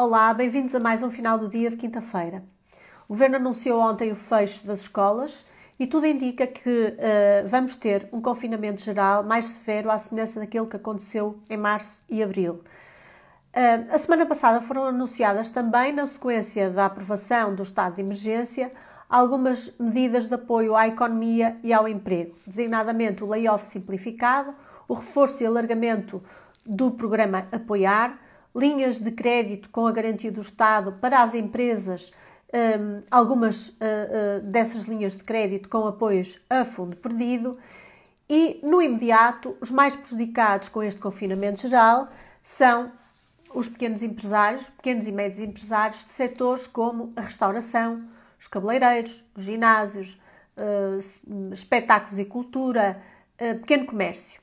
Olá, bem-vindos a mais um final do dia de quinta-feira. O governo anunciou ontem o fecho das escolas e tudo indica que uh, vamos ter um confinamento geral mais severo, à semelhança daquilo que aconteceu em março e abril. Uh, a semana passada foram anunciadas também, na sequência da aprovação do estado de emergência, algumas medidas de apoio à economia e ao emprego, designadamente o layoff simplificado, o reforço e alargamento do programa Apoiar linhas de crédito com a garantia do Estado para as empresas, hum, algumas eh, eh, dessas linhas de crédito com apoios a fundo perdido. E, no imediato, os mais prejudicados com este confinamento geral são os pequenos empresários, pequenos e médios empresários de setores como a restauração, os cabeleireiros, os ginásios, eh, hum, espetáculos e cultura, pequeno comércio.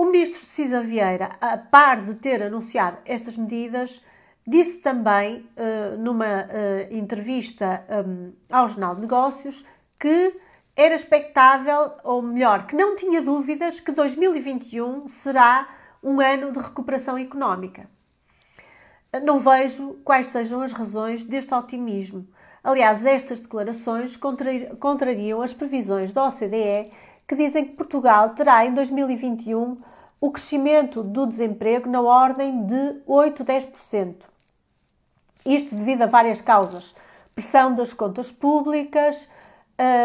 O ministro Cisan Vieira, a par de ter anunciado estas medidas, disse também eh, numa eh, entrevista ehm, ao Jornal de Negócios que era expectável, ou melhor, que não tinha dúvidas que 2021 será um ano de recuperação económica. Não vejo quais sejam as razões deste otimismo. Aliás, estas declarações contrariam as previsões da OCDE que dizem que Portugal terá em 2021 o crescimento do desemprego na ordem de 8-10%. Isto devido a várias causas: pressão das contas públicas,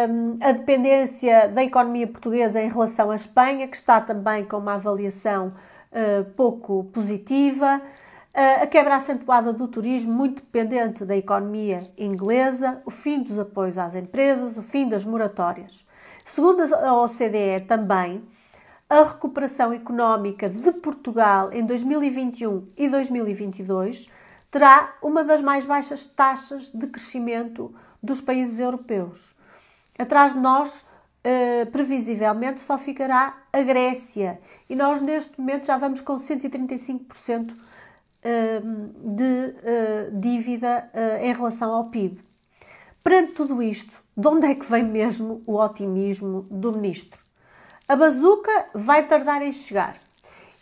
hum, a dependência da economia portuguesa em relação à Espanha, que está também com uma avaliação eh, pouco positiva, eh, a quebra acentuada do turismo, muito dependente da economia inglesa, o fim dos apoios às empresas, o fim das moratórias. Segundo a OCDE também, a recuperação económica de Portugal em 2021 e 2022 terá uma das mais baixas taxas de crescimento dos países europeus. Atrás de nós, eh, previsivelmente só ficará a Grécia. E nós, neste momento, já vamos com 135% eh, de eh, dívida em relação ao PIB. Perante tudo isto, de onde é que vem mesmo o otimismo do ministro? A bazuca vai tardar em chegar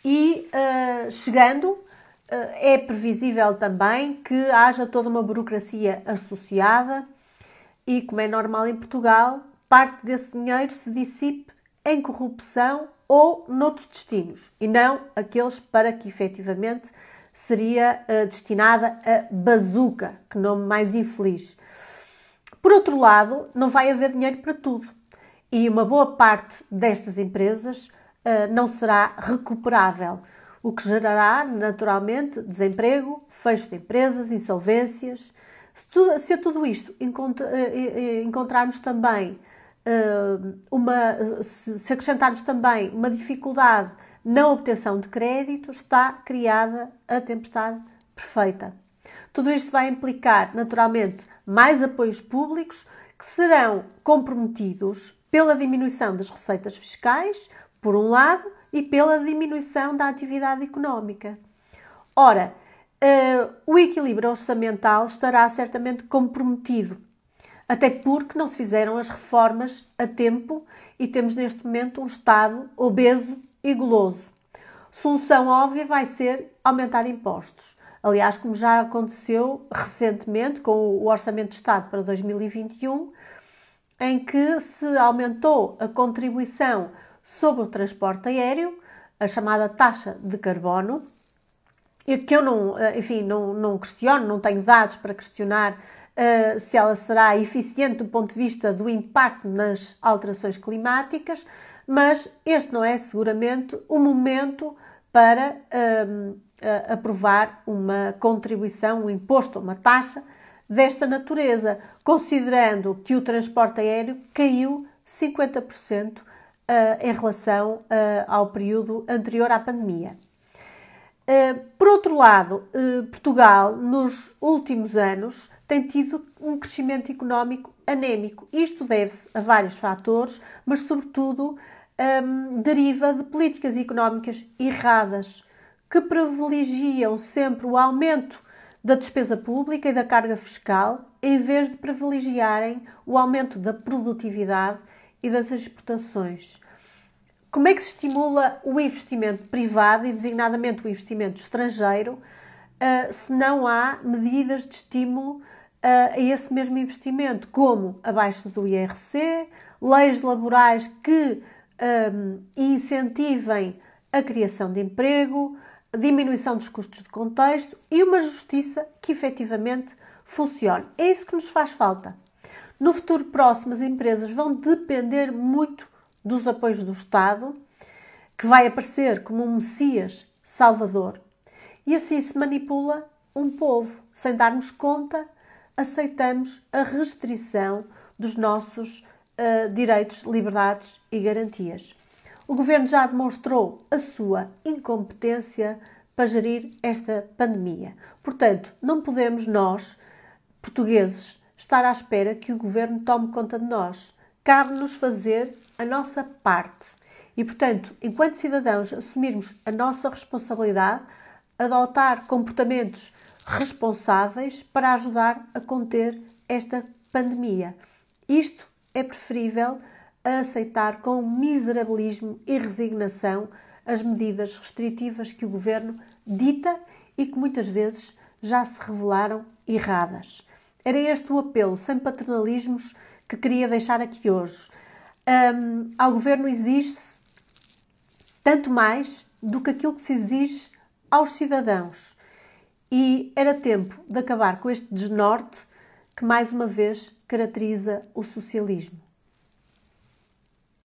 e, uh, chegando, eh, é previsível também que haja toda uma burocracia associada e, como é normal em Portugal, parte desse dinheiro se dissipe em corrupção ou noutros destinos e não aqueles para que efetivamente seria uh, destinada a bazuca, que nome mais infeliz. Por outro lado, não vai haver dinheiro para tudo e uma boa parte destas empresas uh, não será recuperável, o que gerará naturalmente desemprego, fecho de empresas, insolvências. Se, tu, se a tudo isto encont eh, eh, encontrarmos também uh, uma, se acrescentarmos também uma dificuldade na obtenção de crédito, está criada a tempestade perfeita. Tudo isto vai implicar, naturalmente, mais apoios públicos que serão comprometidos pela diminuição das receitas fiscais, por um lado, e pela diminuição da atividade económica. Ora, uh, o equilíbrio orçamental estará certamente comprometido, até porque não se fizeram as reformas a tempo e temos neste momento um Estado obeso e goloso. Solução óbvia vai ser aumentar impostos. Aliás, como já aconteceu recentemente com o Orçamento de Estado para 2021, em que se aumentou a contribuição sobre o transporte aéreo, a chamada taxa de carbono, e que eu não, eh, enfim, não, não questiono, não tenho dados para questionar uh, se ela será eficiente do ponto de vista do impacto nas alterações climáticas, mas este não é seguramente o momento para um, aprovar uma contribuição, um imposto, uma taxa desta natureza, considerando que o transporte aéreo caiu 50% hum, em relação hum, ao período anterior à pandemia. Hum, por outro lado, Portugal, nos últimos anos, tem tido um crescimento económico anémico. Isto deve-se a vários fatores, mas, sobretudo, um, deriva de políticas económicas erradas que privilegiam sempre o aumento da despesa pública e da carga fiscal em vez de privilegiarem o aumento da produtividade e das exportações. Como é que se estimula o investimento privado e, designadamente, o investimento estrangeiro, eh, se não há medidas de estímulo eh, a esse mesmo investimento, como abaixo do IRC, leis laborais que um, incentivem a criação de emprego, a diminuição dos custos de contexto e uma justiça que efetivamente funcione. É isso que nos faz falta. No futuro próximo, as empresas vão depender muito dos apoios do Estado, que vai aparecer como um Messias salvador. E assim se manipula um povo. Sem darmos conta, aceitamos a restrição dos nossos eh, direitos, liberdades e garantias. O governo já demonstrou a sua incompetência para gerir esta pandemia. Portanto, não podemos nós, portugueses, estar à espera que o governo tome conta de nós. Cabe-nos fazer a nossa parte. E, portanto, enquanto cidadãos assumirmos a nossa responsabilidade, adotar comportamentos responsáveis para ajudar a conter esta pandemia. Isto é preferível aceitar com miserabilismo e resignação as medidas restritivas que o governo dita e que muitas vezes já se revelaram erradas. Era este o apelo, sem paternalismos, que queria deixar aqui hoje. Um, ao governo exige-se tanto mais do que aquilo que se exige aos cidadãos. E era tempo de acabar com este desnorte que mais uma vez caracteriza o socialismo.